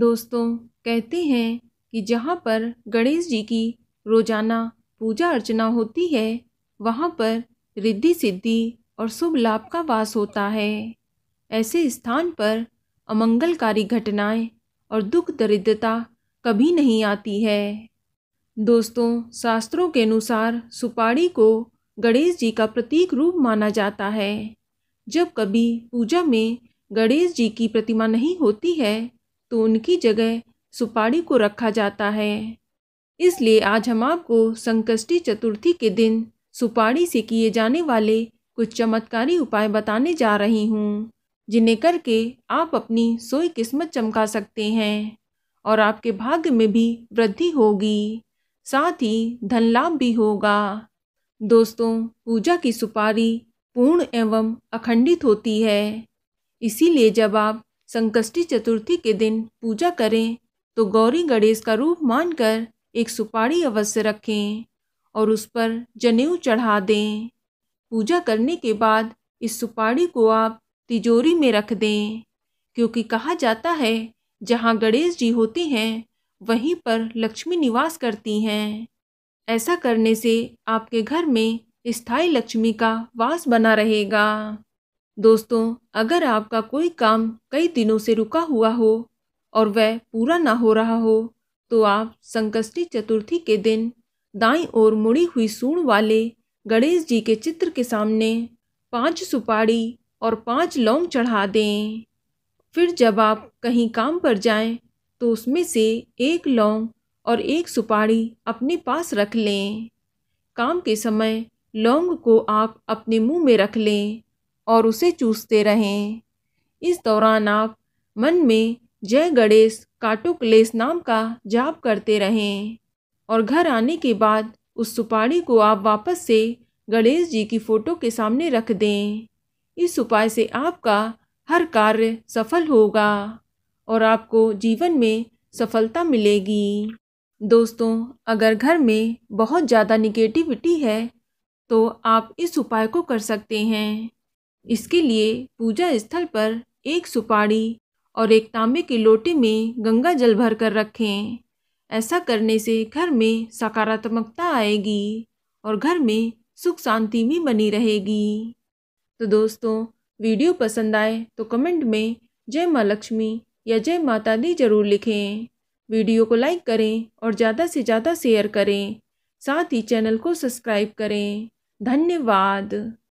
दोस्तों कहते हैं कि जहाँ पर गणेश जी की रोजाना पूजा अर्चना होती है वहाँ पर रिद्धि सिद्धि और शुभ लाभ का वास होता है ऐसे स्थान पर अमंगलकारी घटनाएं और दुख दरिद्रता कभी नहीं आती है दोस्तों शास्त्रों के अनुसार सुपाड़ी को गणेश जी का प्रतीक रूप माना जाता है जब कभी पूजा में गणेश जी की प्रतिमा नहीं होती है तो उनकी जगह सुपारी को रखा जाता है इसलिए आज हम आपको संकष्टि चतुर्थी के दिन सुपारी से किए जाने वाले कुछ चमत्कारी उपाय बताने जा रही हूँ जिन्हें करके आप अपनी सोई किस्मत चमका सकते हैं और आपके भाग्य में भी वृद्धि होगी साथ ही धन लाभ भी होगा दोस्तों पूजा की सुपारी पूर्ण एवं अखंडित होती है इसीलिए जब आप संकष्टी चतुर्थी के दिन पूजा करें तो गौरी गणेश का रूप मानकर एक सुपारी अवश्य रखें और उस पर जनेऊ चढ़ा दें पूजा करने के बाद इस सुपारी को आप तिजोरी में रख दें क्योंकि कहा जाता है जहाँ गणेश जी होते हैं वहीं पर लक्ष्मी निवास करती हैं ऐसा करने से आपके घर में स्थायी लक्ष्मी का वास बना रहेगा दोस्तों अगर आपका कोई काम कई दिनों से रुका हुआ हो और वह पूरा ना हो रहा हो तो आप संकष्टी चतुर्थी के दिन दाई ओर मुड़ी हुई सूण वाले गणेश जी के चित्र के सामने पांच सुपारी और पांच लौंग चढ़ा दें फिर जब आप कहीं काम पर जाएं तो उसमें से एक लौंग और एक सुपारी अपने पास रख लें काम के समय लौंग को आप अपने मुंह में रख लें और उसे चूसते रहें इस दौरान आप मन में जय गणेश काटुकलेस नाम का जाप करते रहें और घर आने के बाद उस सुपारी को आप वापस से गणेश जी की फ़ोटो के सामने रख दें इस उपाय से आपका हर कार्य सफल होगा और आपको जीवन में सफलता मिलेगी दोस्तों अगर घर में बहुत ज़्यादा निगेटिविटी है तो आप इस उपाय को कर सकते हैं इसके लिए पूजा स्थल पर एक सुपारी और एक तांबे की लोटे में गंगा जल भर कर रखें ऐसा करने से घर में सकारात्मकता आएगी और घर में सुख शांति भी बनी रहेगी तो दोस्तों वीडियो पसंद आए तो कमेंट में जय माँ लक्ष्मी या जय माता दी जरूर लिखें वीडियो को लाइक करें और ज़्यादा से ज़्यादा शेयर करें साथ ही चैनल को सब्सक्राइब करें धन्यवाद